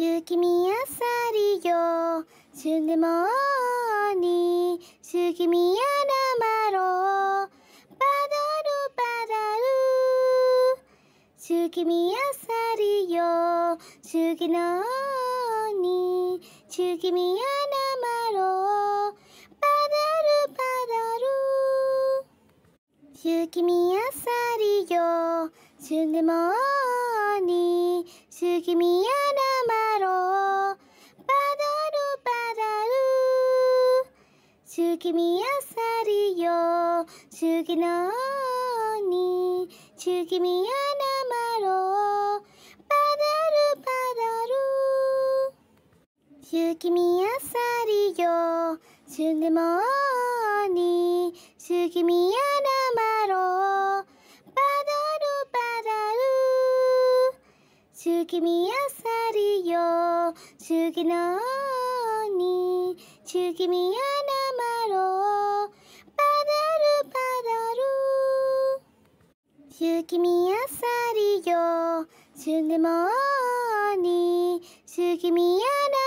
雪見あさりよ、旬でもに、雪見あらまろ、パダルパダル。雪見あさりよ、雪のに、雪見あらまろ、パダルパダル。雪見あさりよ、旬でもに、雪見月見あさりよ月のに月見あなまろパダルパダル月見あさりよ旬でもに月見あなまろパダルパダル月見あさりよ月のに月見あなまろ雪見あさりよ、旬でもに、雪見あら